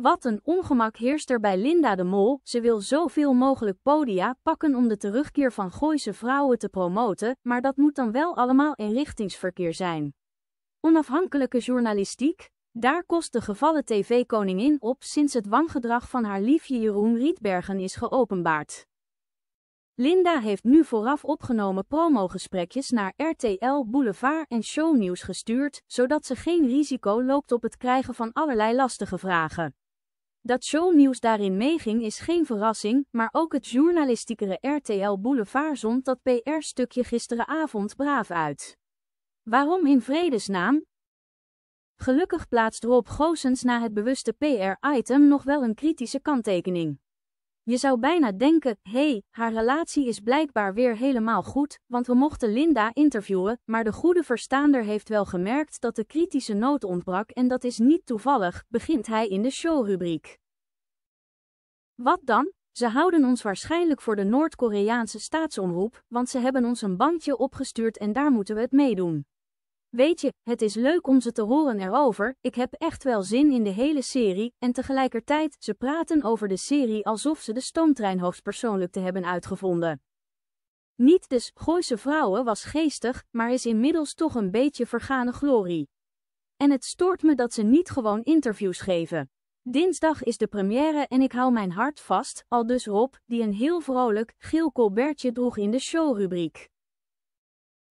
Wat een ongemak heerst er bij Linda de Mol. Ze wil zoveel mogelijk podia pakken om de terugkeer van Gooise vrouwen te promoten, maar dat moet dan wel allemaal in richtingsverkeer zijn. Onafhankelijke journalistiek? Daar kost de gevallen tv-koningin op sinds het wangedrag van haar liefje Jeroen Rietbergen is geopenbaard. Linda heeft nu vooraf opgenomen promogesprekjes naar RTL Boulevard en Shownieuws gestuurd, zodat ze geen risico loopt op het krijgen van allerlei lastige vragen. Dat shownieuws daarin meeging is geen verrassing, maar ook het journalistiekere RTL Boulevard zond dat PR-stukje gisteravond braaf uit. Waarom in vredesnaam? Gelukkig plaatst Rob Goosens na het bewuste PR-item nog wel een kritische kanttekening. Je zou bijna denken, hey, haar relatie is blijkbaar weer helemaal goed, want we mochten Linda interviewen, maar de goede verstaander heeft wel gemerkt dat de kritische noot ontbrak en dat is niet toevallig, begint hij in de showrubriek. Wat dan? Ze houden ons waarschijnlijk voor de Noord-Koreaanse staatsomroep, want ze hebben ons een bandje opgestuurd en daar moeten we het meedoen. Weet je, het is leuk om ze te horen erover, ik heb echt wel zin in de hele serie, en tegelijkertijd, ze praten over de serie alsof ze de stoomtrein hoofdpersoonlijk te hebben uitgevonden. Niet dus, Gooise Vrouwen was geestig, maar is inmiddels toch een beetje vergane glorie. En het stoort me dat ze niet gewoon interviews geven. Dinsdag is de première en ik hou mijn hart vast, al dus Rob, die een heel vrolijk, geel colbertje droeg in de showrubriek.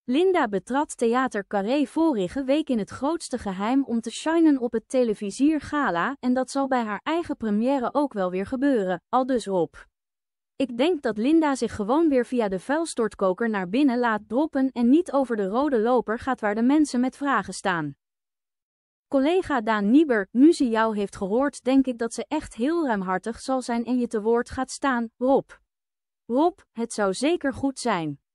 Linda betrad Theater Carré vorige week in het grootste geheim om te shinen op het televisier gala en dat zal bij haar eigen première ook wel weer gebeuren, al dus Rob. Ik denk dat Linda zich gewoon weer via de vuilstortkoker naar binnen laat droppen en niet over de rode loper gaat waar de mensen met vragen staan. Collega Daan Nieber, nu ze jou heeft gehoord denk ik dat ze echt heel ruimhartig zal zijn en je te woord gaat staan, Rob. Rob, het zou zeker goed zijn.